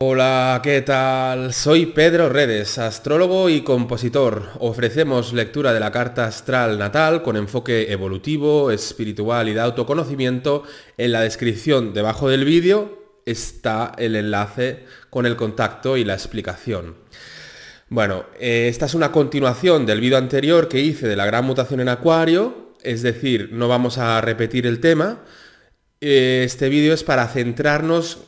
Hola, ¿qué tal? Soy Pedro Redes, astrólogo y compositor. Ofrecemos lectura de la carta astral natal con enfoque evolutivo, espiritual y de autoconocimiento. En la descripción debajo del vídeo está el enlace con el contacto y la explicación. Bueno, eh, esta es una continuación del vídeo anterior que hice de la gran mutación en Acuario, es decir, no vamos a repetir el tema. Eh, este vídeo es para centrarnos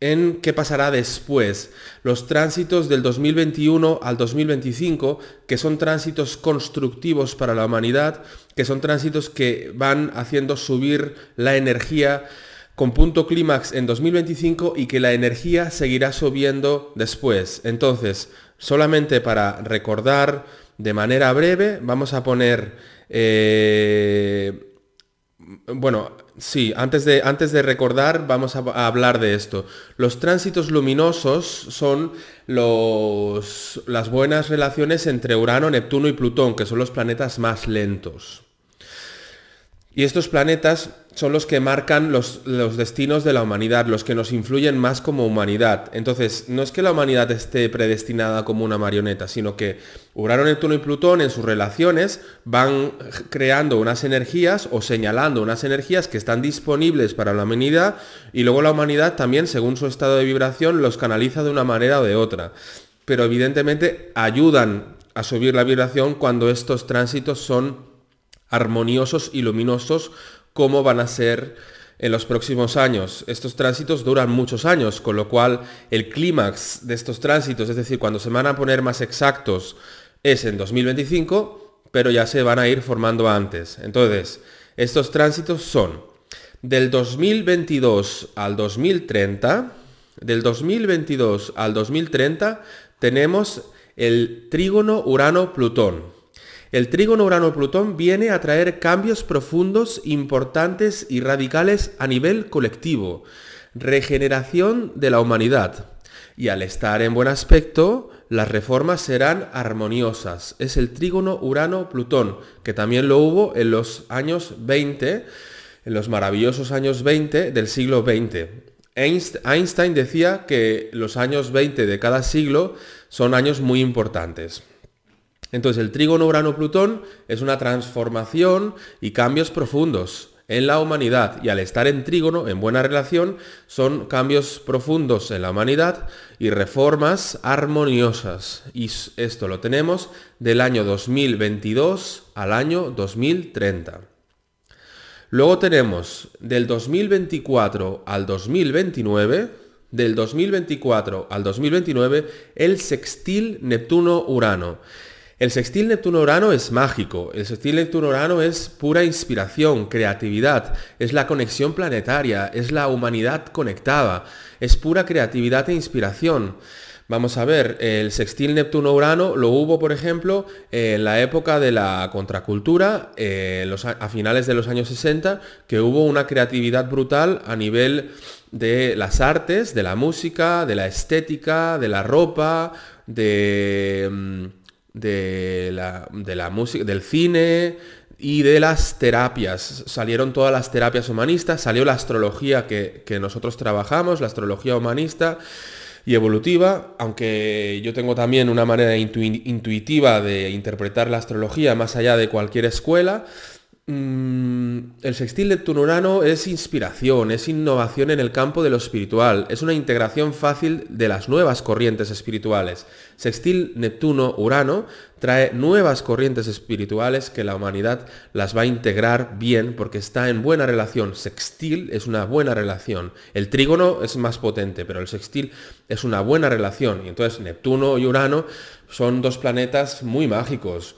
en qué pasará después. Los tránsitos del 2021 al 2025, que son tránsitos constructivos para la humanidad, que son tránsitos que van haciendo subir la energía con punto clímax en 2025 y que la energía seguirá subiendo después. Entonces, solamente para recordar de manera breve, vamos a poner, eh, bueno, Sí, antes de, recordar vamos a, hablar de esto. Los tránsitos luminosos son las buenas relaciones entre Urano, Neptuno y Plutón, que son los planetas más lentos. Y estos planetas son los que marcan los, destinos de la humanidad, los que nos influyen más como humanidad. Entonces, no es que la humanidad esté predestinada como una marioneta, sino que Urano, Neptuno y Plutón en sus relaciones van creando unas energías o señalando unas energías que están disponibles para la humanidad y luego la humanidad también, según su estado de vibración, los canaliza de una manera o de otra. Pero evidentemente ayudan a subir la vibración cuando estos tránsitos son armoniosos y luminosos como van a ser en los próximos años. Estos tránsitos duran muchos años, con lo cual el clímax de estos tránsitos, es decir, cuando se van a poner más exactos, es en 2025, pero ya se van a ir formando antes. Entonces, estos tránsitos son del 2022 al 2030, del 2022 al 2030 tenemos el trígono Urano-Plutón. El trígono Urano-Plutón viene a traer cambios profundos, importantes y radicales a nivel colectivo, regeneración de la humanidad. Y al estar en buen aspecto, las reformas serán armoniosas. Es el trígono Urano-Plutón, que también lo hubo en los años 20, en los maravillosos años 20 del siglo XX. Einstein decía que los años 20 de cada siglo son años muy importantes. Entonces el trígono Urano-Plutón es una transformación y cambios profundos en la humanidad y al estar en trígono, en buena relación, son cambios profundos en la humanidad y reformas armoniosas. Y esto lo tenemos del año 2022 al año 2030. Luego tenemos del 2024 al 2029, del 2024 al 2029, el sextil Neptuno-Urano. El sextil Neptuno-Urano es mágico, el sextil Neptuno-Urano es pura inspiración, creatividad, es la conexión planetaria, es la humanidad conectada, es pura creatividad e inspiración. Vamos a ver, el sextil Neptuno-Urano lo hubo, por ejemplo, en la época de la contracultura, eh, a finales de los años 60, que hubo una creatividad brutal a nivel de las artes, de la música, de la estética, de la ropa, de... Mm, de la, música, del cine y de las terapias. Salieron todas las terapias humanistas, salió la astrología que, nosotros trabajamos, la astrología humanista y evolutiva, aunque yo tengo también una manera intuitiva de interpretar la astrología más allá de cualquier escuela, Mm, el sextil Neptuno-Urano es inspiración, es innovación en el campo de lo espiritual, es una integración fácil de las nuevas corrientes espirituales. Sextil Neptuno-Urano trae nuevas corrientes espirituales que la humanidad las va a integrar bien porque está en buena relación. Sextil es una buena relación. El trígono es más potente, pero el sextil es una buena relación. Y entonces Neptuno y Urano son dos planetas muy mágicos.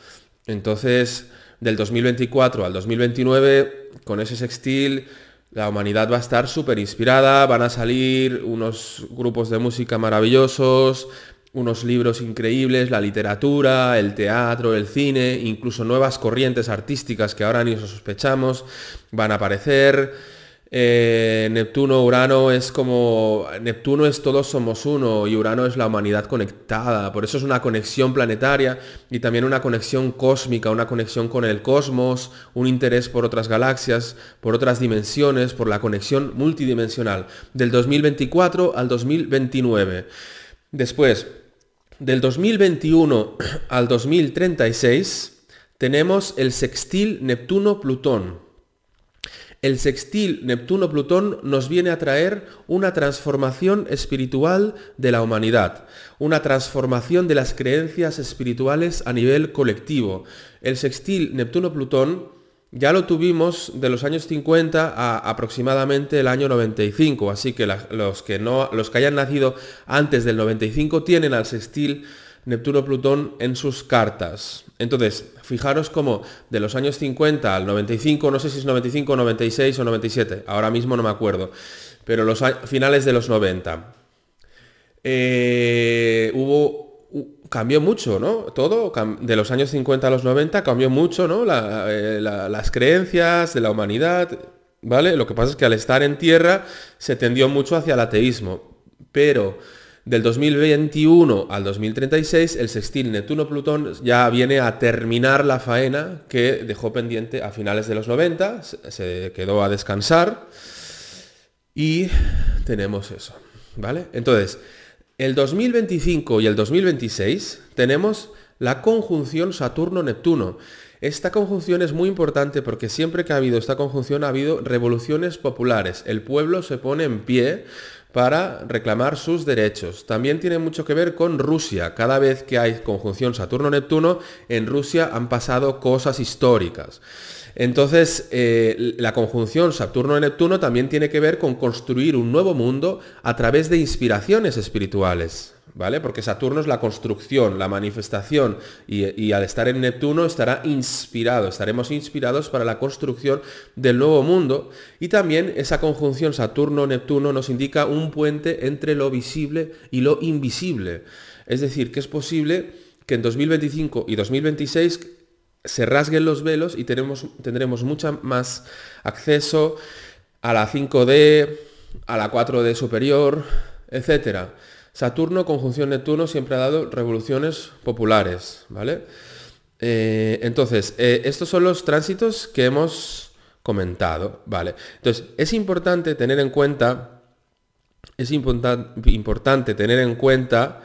Entonces, del 2024 al 2029, con ese sextil, la humanidad va a estar súper inspirada, van a salir unos grupos de música maravillosos, unos libros increíbles, la literatura, el teatro, el cine, incluso nuevas corrientes artísticas que ahora ni sospechamos, van a aparecer eh, Neptuno, Urano es como... Neptuno es todos somos uno y Urano es la humanidad conectada. Por eso es una conexión planetaria y también una conexión cósmica, una conexión con el cosmos, un interés por otras galaxias, por otras dimensiones, por la conexión multidimensional. Del 2024 al 2029. Después, del 2021 al 2036, tenemos el sextil Neptuno-Plutón. El sextil Neptuno-Plutón nos viene a traer una transformación espiritual de la humanidad, una transformación de las creencias espirituales a nivel colectivo. El sextil Neptuno-Plutón ya lo tuvimos de los años 50 a aproximadamente el año 95, así que los, que no, los que hayan nacido antes del 95 tienen al sextil Neptuno-Plutón en sus cartas. Entonces, fijaros como de los años 50 al 95, no sé si es 95, 96 o 97, ahora mismo no me acuerdo, pero los finales de los 90, eh, hubo cambió mucho, ¿no? Todo, de los años 50 a los 90 cambió mucho, ¿no? Eh, las creencias de la humanidad, ¿vale? Lo que pasa es que al estar en tierra se tendió mucho hacia el ateísmo, pero del 2021 al 2036, el sextil Neptuno-Plutón ya viene a terminar la faena que dejó pendiente a finales de los 90, se quedó a descansar y tenemos eso, ¿vale? Entonces, el 2025 y el 2026 tenemos la conjunción Saturno-Neptuno. Esta conjunción es muy importante porque siempre que ha habido esta conjunción ha habido revoluciones populares. El pueblo se pone en pie para reclamar sus derechos. También tiene mucho que ver con Rusia. Cada vez que hay conjunción Saturno-Neptuno, en Rusia han pasado cosas históricas. Entonces, eh, la conjunción Saturno-Neptuno también tiene que ver con construir un nuevo mundo a través de inspiraciones espirituales. ¿vale? Porque Saturno es la construcción, la manifestación, y, al estar en Neptuno estará inspirado, estaremos inspirados para la construcción del nuevo mundo, y también esa conjunción Saturno-Neptuno nos indica un puente entre lo visible y lo invisible. Es decir, que es posible que en 2025 y 2026 se rasguen los velos y tenemos, tendremos mucha más acceso a la 5D, a la 4D superior, etcétera. Saturno, conjunción Neptuno, siempre ha dado revoluciones populares, ¿vale? Eh, entonces, eh, estos son los tránsitos que hemos comentado, ¿vale? Entonces, es importante tener en cuenta, es importante tener en cuenta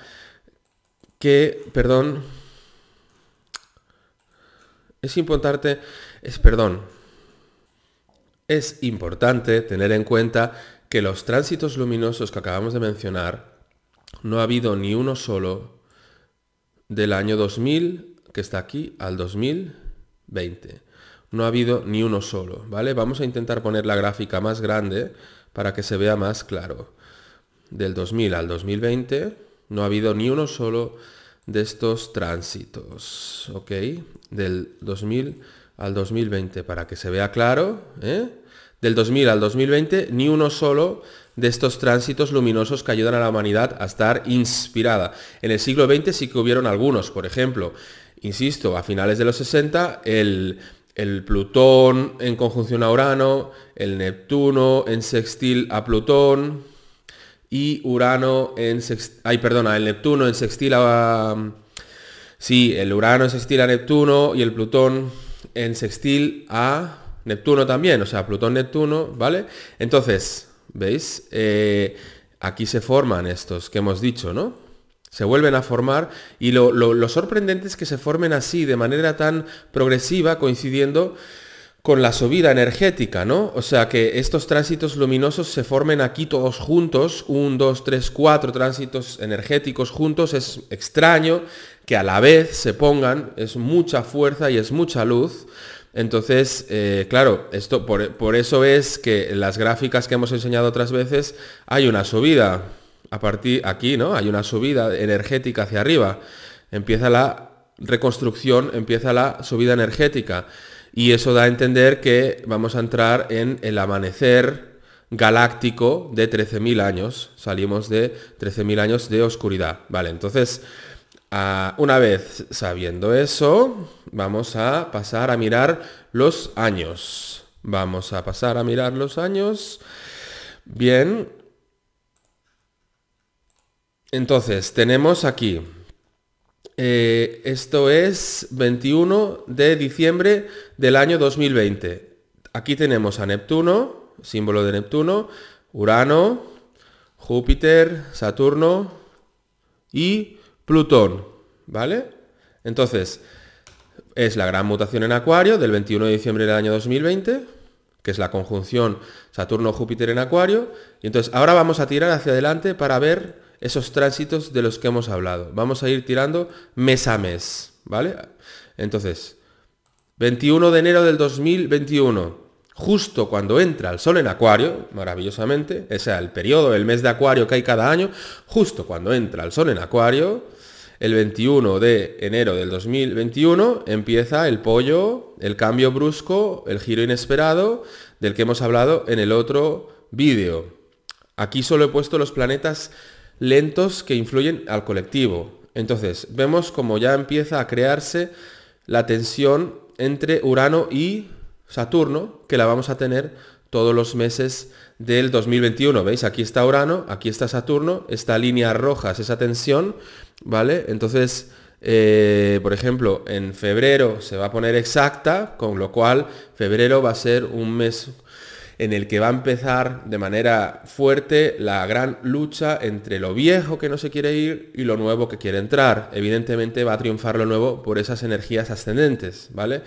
que, perdón, es importante, es, perdón, es importante tener en cuenta que los tránsitos luminosos que acabamos de mencionar no ha habido ni uno solo del año 2000, que está aquí, al 2020. No ha habido ni uno solo, ¿vale? Vamos a intentar poner la gráfica más grande para que se vea más claro. Del 2000 al 2020 no ha habido ni uno solo de estos tránsitos, ¿ok? Del 2000 al 2020, para que se vea claro, ¿eh? Del 2000 al 2020 ni uno solo de estos tránsitos luminosos que ayudan a la humanidad a estar inspirada. En el siglo XX sí que hubieron algunos, por ejemplo, insisto, a finales de los 60, el, Plutón en conjunción a Urano, el Neptuno en sextil a Plutón y Urano en sextil... Ay, perdona, el Neptuno en sextil a... Sí, el Urano en sextil a Neptuno y el Plutón en sextil a Neptuno también, o sea, Plutón-Neptuno, ¿vale? Entonces, ¿Veis? Eh, aquí se forman estos que hemos dicho, ¿no? Se vuelven a formar y lo sorprendente es que se formen así, de manera tan progresiva, coincidiendo con la subida energética, ¿no? O sea, que estos tránsitos luminosos se formen aquí todos juntos, un, dos, tres, cuatro tránsitos energéticos juntos, es extraño que a la vez se pongan, es mucha fuerza y es mucha luz, entonces, eh, claro, esto por, eso es que en las gráficas que hemos enseñado otras veces hay una subida. A partir aquí, ¿no? Hay una subida energética hacia arriba. Empieza la reconstrucción, empieza la subida energética. Y eso da a entender que vamos a entrar en el amanecer galáctico de 13.000 años. Salimos de 13.000 años de oscuridad. Vale, entonces... Ah, una vez sabiendo eso, vamos a pasar a mirar los años. Vamos a pasar a mirar los años. Bien. Entonces, tenemos aquí. Eh, esto es 21 de diciembre del año 2020. Aquí tenemos a Neptuno, símbolo de Neptuno, Urano, Júpiter, Saturno y Plutón, ¿vale? Entonces, es la gran mutación en Acuario del 21 de diciembre del año 2020, que es la conjunción Saturno-Júpiter en Acuario. Y entonces ahora vamos a tirar hacia adelante para ver esos tránsitos de los que hemos hablado. Vamos a ir tirando mes a mes, ¿vale? Entonces, 21 de enero del 2021, justo cuando entra el Sol en Acuario, maravillosamente, ese es el periodo, el mes de Acuario que hay cada año, justo cuando entra el Sol en Acuario, el 21 de enero del 2021 empieza el pollo, el cambio brusco, el giro inesperado del que hemos hablado en el otro vídeo. Aquí solo he puesto los planetas lentos que influyen al colectivo. Entonces, vemos como ya empieza a crearse la tensión entre Urano y Saturno, que la vamos a tener todos los meses del 2021. ¿Veis? Aquí está Urano, aquí está Saturno, esta línea roja es esa tensión ¿vale? Entonces, eh, por ejemplo, en febrero se va a poner exacta, con lo cual febrero va a ser un mes en el que va a empezar de manera fuerte la gran lucha entre lo viejo que no se quiere ir y lo nuevo que quiere entrar. Evidentemente va a triunfar lo nuevo por esas energías ascendentes, ¿vale?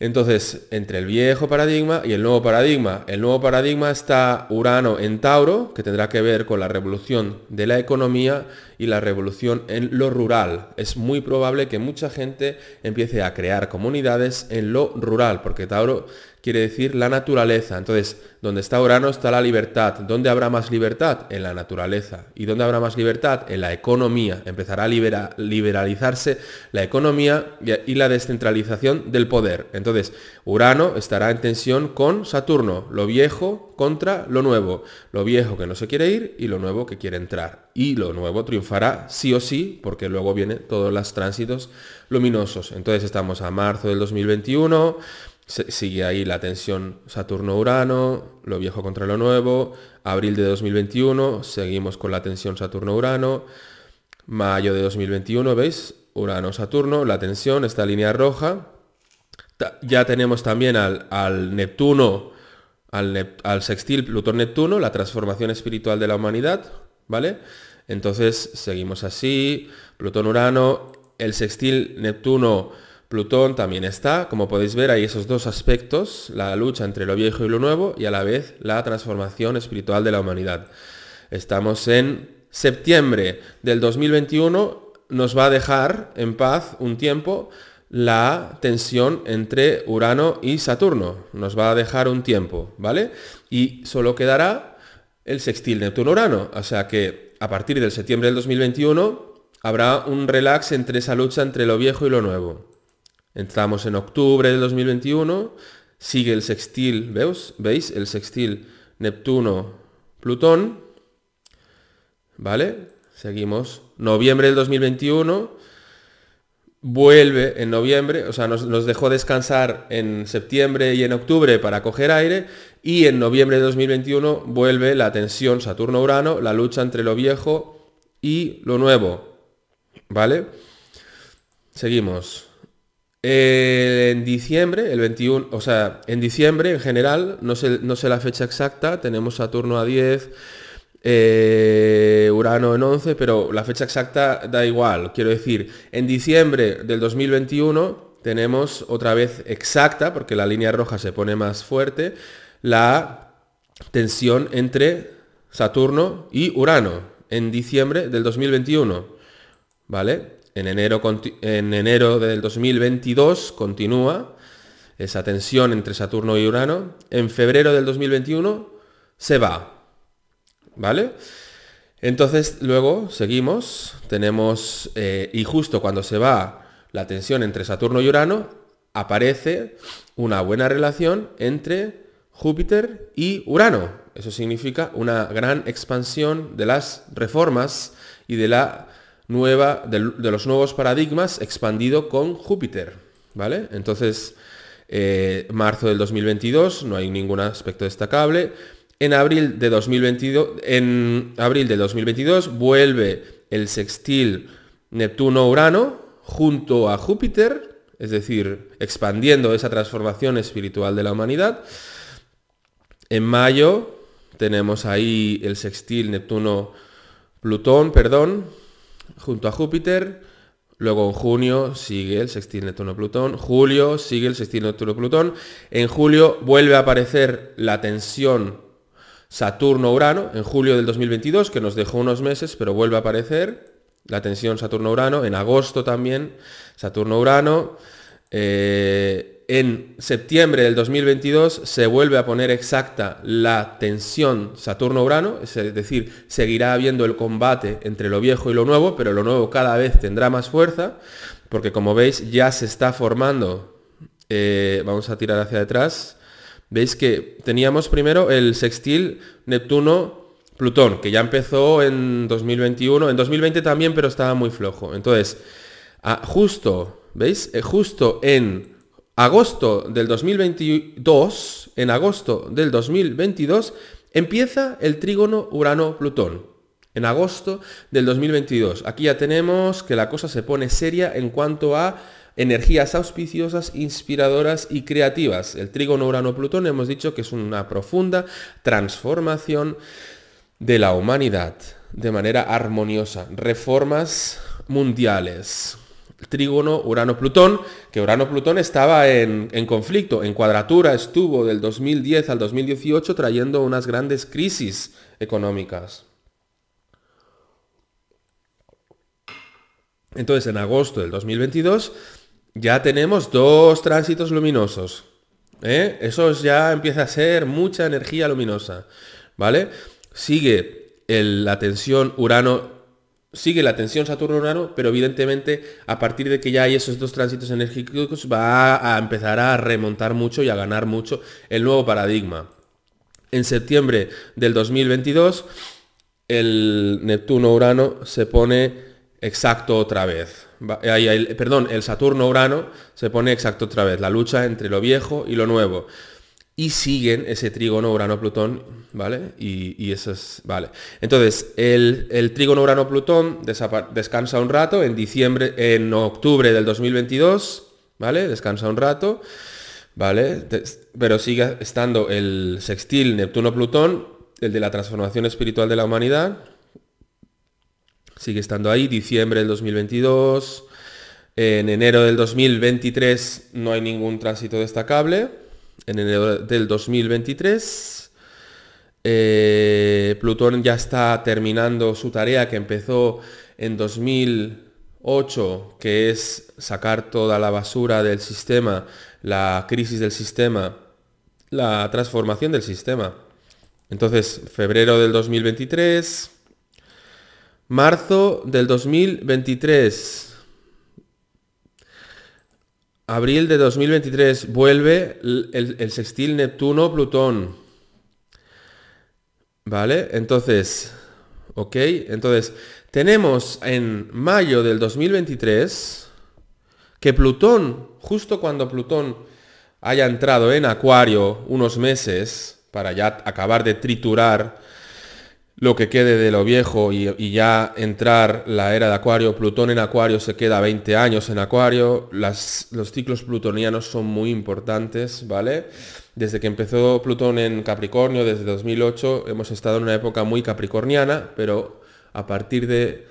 Entonces, entre el viejo paradigma y el nuevo paradigma, el nuevo paradigma está Urano en Tauro, que tendrá que ver con la revolución de la economía y la revolución en lo rural. Es muy probable que mucha gente empiece a crear comunidades en lo rural, porque Tauro quiere decir la naturaleza. Entonces, donde está Urano está la libertad. ¿Dónde habrá más libertad? En la naturaleza. ¿Y dónde habrá más libertad? En la economía. Empezará a liberalizarse la economía y la descentralización del poder. Entonces, Urano estará en tensión con Saturno, lo viejo contra lo nuevo. Lo viejo que no se quiere ir y lo nuevo que quiere entrar. Y lo nuevo triunfará sí o sí, porque luego vienen todos los tránsitos luminosos. Entonces estamos a marzo del 2021 sigue ahí la tensión Saturno-Urano, lo viejo contra lo nuevo, abril de 2021, seguimos con la tensión Saturno-Urano, mayo de 2021, ¿veis? Urano-Saturno, la tensión, esta línea roja. ya tenemos también al, Neptuno, al, al sextil Plutón-Neptuno, la transformación espiritual de la humanidad, ¿vale? Entonces seguimos así, Plutón-Urano, el sextil Neptuno Plutón también está, como podéis ver hay esos dos aspectos, la lucha entre lo viejo y lo nuevo y a la vez la transformación espiritual de la humanidad. Estamos en septiembre del 2021, nos va a dejar en paz un tiempo la tensión entre Urano y Saturno, nos va a dejar un tiempo, ¿vale? Y solo quedará el sextil Neptuno-Urano, o sea que a partir del septiembre del 2021 habrá un relax entre esa lucha entre lo viejo y lo nuevo. Entramos en octubre del 2021, sigue el sextil, ¿veis? ¿Veis? El sextil Neptuno-Plutón, ¿vale? Seguimos. Noviembre del 2021, vuelve en noviembre, o sea, nos, nos, dejó descansar en septiembre y en octubre para coger aire, y en noviembre de 2021 vuelve la tensión Saturno-Urano, la lucha entre lo viejo y lo nuevo, ¿vale? Seguimos. Eh, en diciembre, el 21, o sea, en diciembre en general, no sé, no sé la fecha exacta, tenemos Saturno a 10, eh, Urano en 11, pero la fecha exacta da igual. Quiero decir, en diciembre del 2021 tenemos otra vez exacta, porque la línea roja se pone más fuerte, la tensión entre Saturno y Urano en diciembre del 2021. ¿Vale? en enero, en del 2022 continúa esa tensión entre Saturno y Urano. En febrero del 2021 se va. ¿Vale? Entonces luego seguimos, tenemos, eh, y justo cuando se va la tensión entre Saturno y Urano, aparece una buena relación entre Júpiter y Urano. Eso significa una gran expansión de las reformas y de la nueva, de, los nuevos paradigmas expandido con Júpiter, ¿vale? Entonces, eh, marzo del 2022, no hay ningún aspecto destacable. En abril de 2022, en abril de 2022 vuelve el sextil Neptuno-Urano junto a Júpiter, es decir, expandiendo esa transformación espiritual de la humanidad. En mayo tenemos ahí el sextil Neptuno-Plutón, perdón, junto a Júpiter. Luego en junio sigue el sextil Neptuno-Plutón. Julio sigue el sextil Neptuno-Plutón. En julio vuelve a aparecer la tensión Saturno-Urano. En julio del 2022, que nos dejó unos meses, pero vuelve a aparecer la tensión Saturno-Urano. En agosto también Saturno-Urano. Eh, en septiembre del 2022 se vuelve a poner exacta la tensión Saturno-Urano, es decir, seguirá habiendo el combate entre lo viejo y lo nuevo, pero lo nuevo cada vez tendrá más fuerza, porque como veis ya se está formando, eh, vamos a tirar hacia atrás veis que teníamos primero el sextil Neptuno-Plutón, que ya empezó en 2021, en 2020 también, pero estaba muy flojo. Entonces, justo, ¿veis? Eh, justo en agosto del 2022, en agosto del 2022, empieza el trígono Urano-Plutón. En agosto del 2022. Aquí ya tenemos que la cosa se pone seria en cuanto a energías auspiciosas, inspiradoras y creativas. El trígono Urano-Plutón hemos dicho que es una profunda transformación de la humanidad de manera armoniosa. Reformas mundiales, trígono Urano-Plutón, que Urano-Plutón estaba en, conflicto, en cuadratura, estuvo del 2010 al 2018 trayendo unas grandes crisis económicas. Entonces, en agosto del 2022 ya tenemos dos tránsitos luminosos. ¿eh? Eso ya empieza a ser mucha energía luminosa. ¿Vale? Sigue la tensión Urano sigue la tensión Saturno-Urano, pero evidentemente a partir de que ya hay esos dos tránsitos energéticos va a empezar a remontar mucho y a ganar mucho el nuevo paradigma. En septiembre del 2022 el Neptuno-Urano se pone exacto otra vez. perdón, el Saturno-Urano se pone exacto otra vez. La lucha entre lo viejo y lo nuevo y siguen ese trígono Urano-Plutón, ¿vale? Y, y es... ¿vale? Entonces, el, el trígono Urano-Plutón descansa un rato en diciembre, en octubre del 2022, ¿vale? Descansa un rato, ¿vale? Pero sigue estando el sextil Neptuno-Plutón, el de la transformación espiritual de la humanidad, sigue estando ahí, diciembre del 2022, en enero del 2023 no hay ningún tránsito destacable, en enero del 2023. Eh, Plutón ya está terminando su tarea que empezó en 2008, que es sacar toda la basura del sistema, la crisis del sistema, la transformación del sistema. Entonces, febrero del 2023, marzo del 2023, Abril de 2023 vuelve el, sextil Neptuno-Plutón. ¿Vale? Entonces, ok, entonces tenemos en mayo del 2023 que Plutón, justo cuando Plutón haya entrado en Acuario unos meses, para ya acabar de triturar lo que quede de lo viejo y, ya entrar la era de Acuario. Plutón en Acuario se queda 20 años en Acuario. los ciclos plutonianos son muy importantes, ¿vale? Desde que empezó Plutón en Capricornio, desde 2008, hemos estado en una época muy capricorniana, pero a partir de,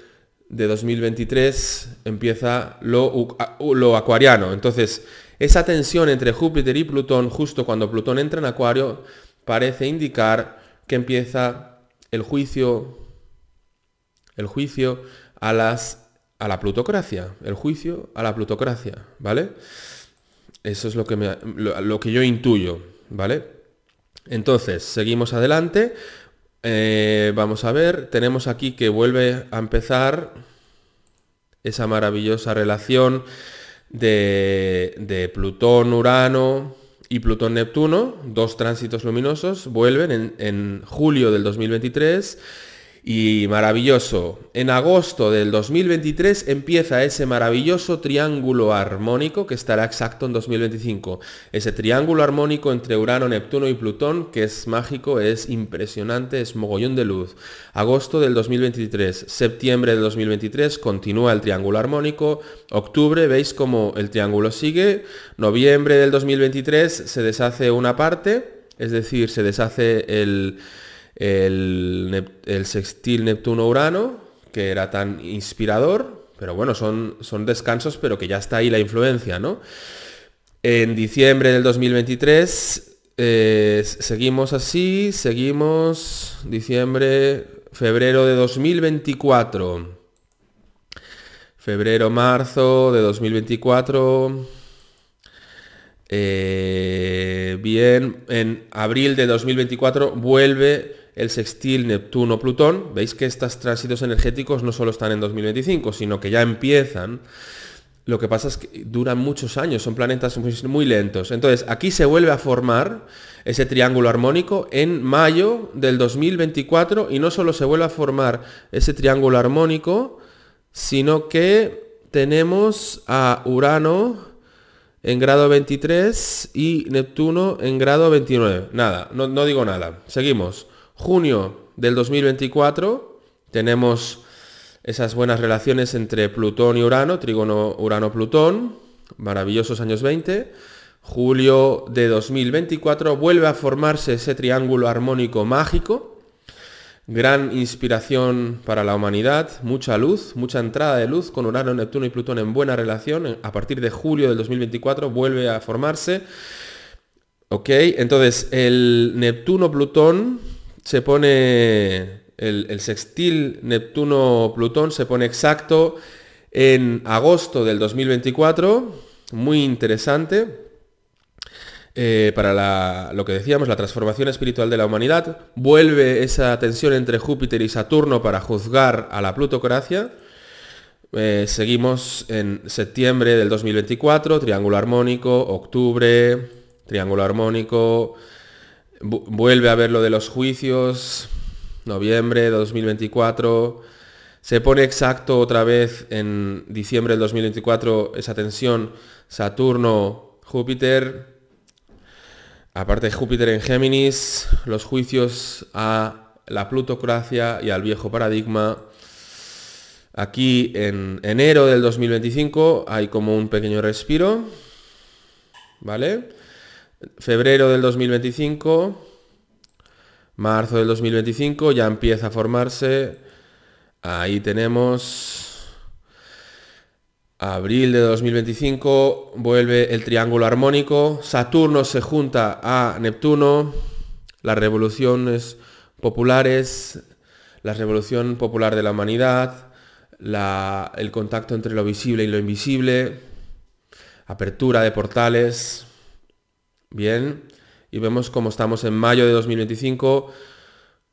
2023 empieza lo, lo acuariano. Entonces, esa tensión entre Júpiter y Plutón, justo cuando Plutón entra en Acuario, parece indicar que empieza el juicio, el juicio a, las, a la plutocracia, el juicio a la plutocracia, ¿vale? Eso es lo que, me, lo, que yo intuyo, ¿vale? Entonces, seguimos adelante. Eh, vamos a ver, tenemos aquí que vuelve a empezar esa maravillosa relación de, de Plutón-Urano, y Plutón-Neptuno, dos tránsitos luminosos, vuelven en, julio del 2023 y maravilloso, en agosto del 2023 empieza ese maravilloso triángulo armónico que estará exacto en 2025. Ese triángulo armónico entre Urano, Neptuno y Plutón que es mágico, es impresionante, es mogollón de luz. Agosto del 2023, septiembre del 2023 continúa el triángulo armónico, octubre veis como el triángulo sigue, noviembre del 2023 se deshace una parte, es decir, se deshace el el, sextil Neptuno-Urano, que era tan inspirador, pero bueno, son, son descansos, pero que ya está ahí la influencia, ¿no? En diciembre del 2023 eh, seguimos así, seguimos diciembre, febrero de 2024. Febrero, marzo de 2024. Eh, bien, en abril de 2024 vuelve el sextil Neptuno-Plutón, veis que estos tránsitos energéticos no solo están en 2025, sino que ya empiezan. Lo que pasa es que duran muchos años, son planetas muy, lentos. Entonces, aquí se vuelve a formar ese triángulo armónico en mayo del 2024 y no solo se vuelve a formar ese triángulo armónico, sino que tenemos a Urano en grado 23 y Neptuno en grado 29. Nada, no digo nada. Seguimos junio del 2024 tenemos esas buenas relaciones entre Plutón y Urano, trígono Urano-Plutón, maravillosos años 20. Julio de 2024 vuelve a formarse ese triángulo armónico mágico. Gran inspiración para la humanidad, mucha luz, mucha entrada de luz con Urano, Neptuno y Plutón en buena relación. A partir de julio del 2024 vuelve a formarse. Ok, entonces el Neptuno-Plutón se pone el, sextil Neptuno-Plutón, se pone exacto en agosto del 2024, muy interesante. Eh, para lo que decíamos, la transformación espiritual de la humanidad, vuelve esa tensión entre Júpiter y Saturno para juzgar a la plutocracia. Eh, seguimos en septiembre del 2024, triángulo armónico, octubre, triángulo armónico, vuelve a ver lo de los juicios, noviembre de 2024. Se pone exacto otra vez en diciembre del 2024 esa tensión Saturno-Júpiter. Aparte Júpiter en Géminis, los juicios a la plutocracia y al viejo paradigma. Aquí en enero del 2025 hay como un pequeño respiro, ¿vale? febrero del 2025, marzo del 2025, ya empieza a formarse. Ahí tenemos abril de 2025 vuelve el triángulo armónico, Saturno se junta a Neptuno, las revoluciones populares, la revolución popular de la humanidad, el contacto entre lo visible y lo invisible, apertura de portales, Bien, y vemos cómo estamos en mayo de 2025,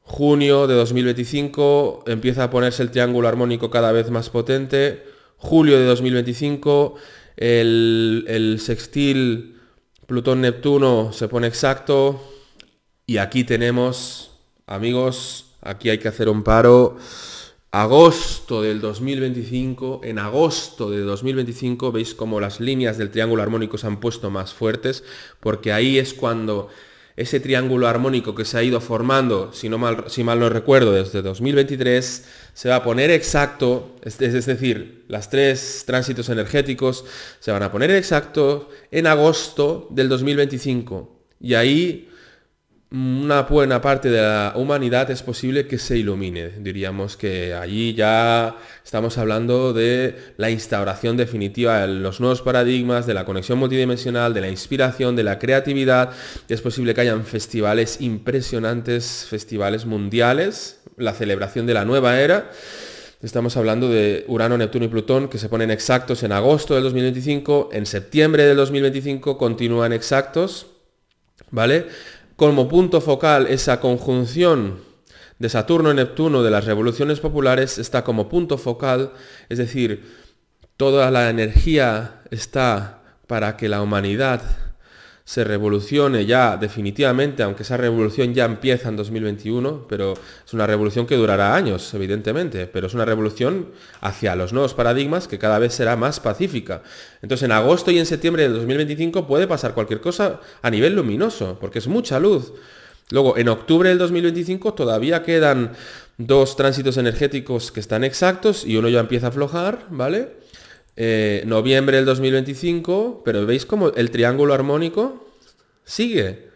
junio de 2025, empieza a ponerse el triángulo armónico cada vez más potente, julio de 2025, el, el sextil Plutón-Neptuno se pone exacto, y aquí tenemos, amigos, aquí hay que hacer un paro agosto del 2025, en agosto de 2025, veis como las líneas del triángulo armónico se han puesto más fuertes, porque ahí es cuando ese triángulo armónico que se ha ido formando, si, no mal, si mal no recuerdo, desde 2023, se va a poner exacto, es, decir, las tres tránsitos energéticos se van a poner exacto en agosto del 2025. Y ahí una buena parte de la humanidad es posible que se ilumine. Diríamos que allí ya estamos hablando de la instauración definitiva de los nuevos paradigmas, de la conexión multidimensional, de la inspiración, de la creatividad. Es posible que hayan festivales impresionantes, festivales mundiales, la celebración de la nueva era. Estamos hablando de Urano, Neptuno y Plutón que se ponen exactos en agosto del 2025, en septiembre del 2025 continúan exactos, ¿vale? como punto focal esa conjunción de Saturno y Neptuno de las revoluciones populares está como punto focal, es decir, toda la energía está para que la humanidad se revolucione ya definitivamente, aunque esa revolución ya empieza en 2021, pero es una revolución que durará años, evidentemente, pero es una revolución hacia los nuevos paradigmas que cada vez será más pacífica. Entonces en agosto y en septiembre de 2025 puede pasar cualquier cosa a nivel luminoso, porque es mucha luz. Luego, en octubre del 2025 todavía quedan dos tránsitos energéticos que están exactos y uno ya empieza a aflojar, ¿vale? Eh, noviembre del 2025, pero veis como el triángulo armónico sigue.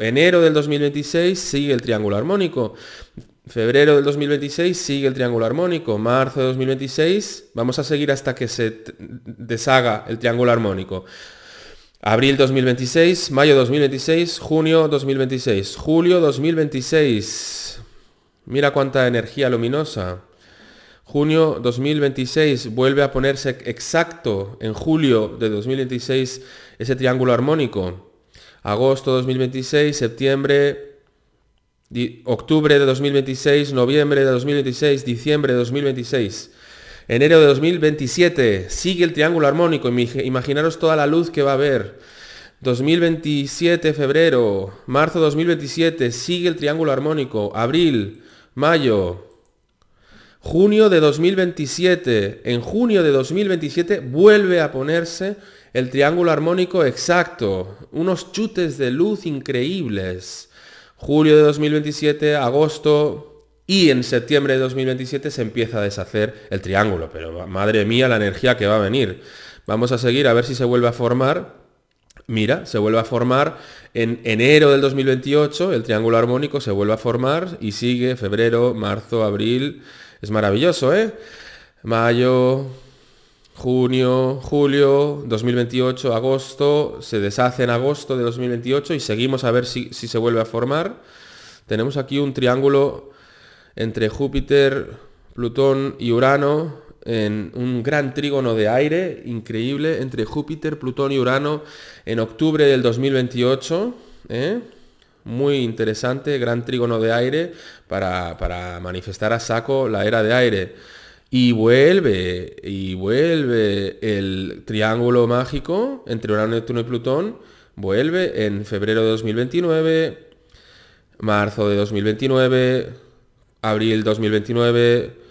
Enero del 2026 sigue el triángulo armónico. Febrero del 2026 sigue el triángulo armónico. Marzo de 2026 vamos a seguir hasta que se deshaga el triángulo armónico. Abril 2026, mayo 2026, junio 2026, julio 2026. Mira cuánta energía luminosa. Junio 2026 vuelve a ponerse exacto en julio de 2026 ese triángulo armónico. Agosto 2026, septiembre, octubre de 2026, noviembre de 2026, diciembre de 2026. Enero de 2027, sigue el triángulo armónico, imaginaros toda la luz que va a haber. 2027, febrero, marzo 2027, sigue el triángulo armónico, abril, mayo, Junio de 2027. En junio de 2027 vuelve a ponerse el triángulo armónico exacto. Unos chutes de luz increíbles. Julio de 2027, agosto y en septiembre de 2027 se empieza a deshacer el triángulo. Pero madre mía la energía que va a venir. Vamos a seguir a ver si se vuelve a formar. Mira, se vuelve a formar en enero del 2028, el triángulo armónico se vuelve a formar y sigue febrero, marzo, abril, es maravilloso, ¿eh? Mayo, junio, julio, 2028, agosto, se deshace en agosto de 2028 y seguimos a ver si, se vuelve a formar. Tenemos aquí un triángulo entre Júpiter, Plutón y Urano en un gran trígono de aire increíble entre Júpiter, Plutón y Urano en octubre del 2028. ¿eh? muy interesante, gran trígono de aire para, manifestar a saco la era de aire. Y vuelve, y vuelve el triángulo mágico entre Urano, Neptuno y Plutón, vuelve en febrero de 2029, marzo de 2029, abril 2029,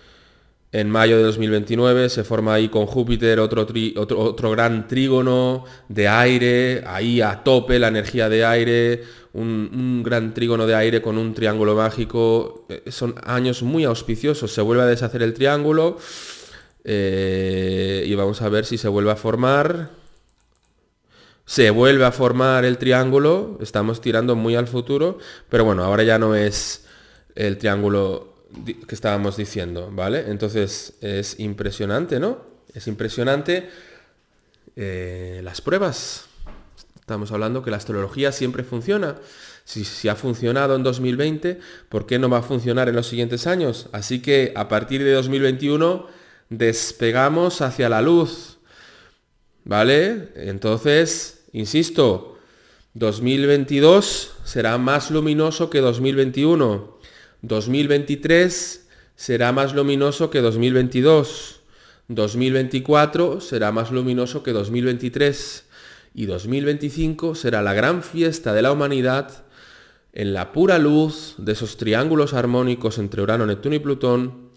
en mayo de 2029 se forma ahí con Júpiter otro, otro, otro, gran trígono de aire, ahí a tope la energía de aire, un, gran trígono de aire con un triángulo mágico. Eh, son años muy auspiciosos, se vuelve a deshacer el triángulo eh, y vamos a ver si se vuelve a formar. Se vuelve a formar el triángulo, estamos tirando muy al futuro, pero bueno, ahora ya no es el triángulo que estábamos diciendo, ¿vale? Entonces es impresionante, ¿no? Es impresionante eh, las pruebas. Estamos hablando que la astrología siempre funciona. Si, si, ha funcionado en 2020, ¿por qué no va a funcionar en los siguientes años? Así que a partir de 2021 despegamos hacia la luz. ¿Vale? Entonces, insisto, 2022 será más luminoso que 2021. 2023 será más luminoso que 2022. 2024 será más luminoso que 2023 y 2025 será la gran fiesta de la humanidad en la pura luz de esos triángulos armónicos entre Urano, Neptuno y Plutón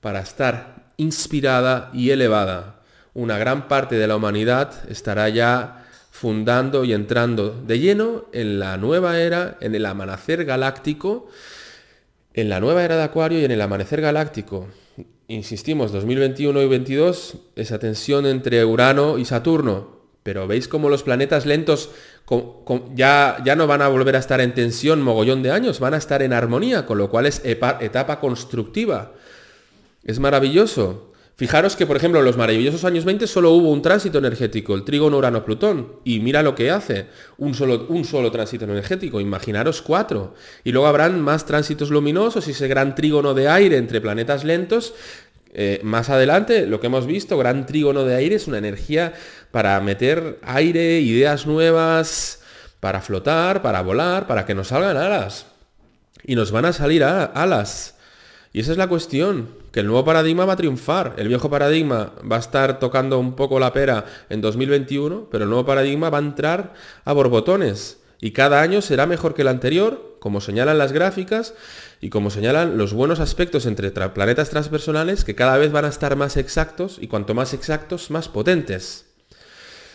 para estar inspirada y elevada. Una gran parte de la humanidad estará ya fundando y entrando de lleno en la nueva era, en el amanecer galáctico en la nueva era de Acuario y en el amanecer galáctico, insistimos, 2021 y 2022, esa tensión entre Urano y Saturno, pero veis cómo los planetas lentos ya, ya no van a volver a estar en tensión mogollón de años, van a estar en armonía, con lo cual es etapa constructiva. Es maravilloso. Fijaros que, por ejemplo, en los maravillosos años 20 solo hubo un tránsito energético, el trígono Urano-Plutón. Y mira lo que hace, un solo, un solo tránsito energético, imaginaros cuatro. Y luego habrán más tránsitos luminosos y ese gran trígono de aire entre planetas lentos eh, más adelante, lo que hemos visto, gran trígono de aire es una energía para meter aire, ideas nuevas, para flotar, para volar, para que nos salgan alas. Y nos van a salir alas. Y esa es la cuestión, que el nuevo paradigma va a triunfar. El viejo paradigma va a estar tocando un poco la pera en 2021, pero el nuevo paradigma va a entrar a borbotones. Y cada año será mejor que el anterior, como señalan las gráficas y como señalan los buenos aspectos entre planetas transpersonales que cada vez van a estar más exactos y cuanto más exactos, más potentes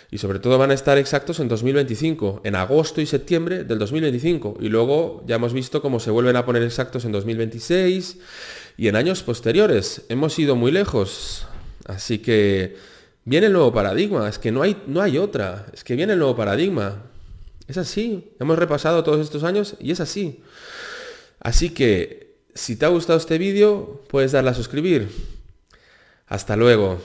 y sobre todo van a estar exactos en 2025, en agosto y septiembre del 2025. Y luego ya hemos visto cómo se vuelven a poner exactos en 2026 y en años posteriores. Hemos ido muy lejos. Así que viene el nuevo paradigma. Es que no hay, no hay otra. Es que viene el nuevo paradigma. Es así. Hemos repasado todos estos años y es así. Así que si te ha gustado este vídeo, puedes darle a suscribir. Hasta luego.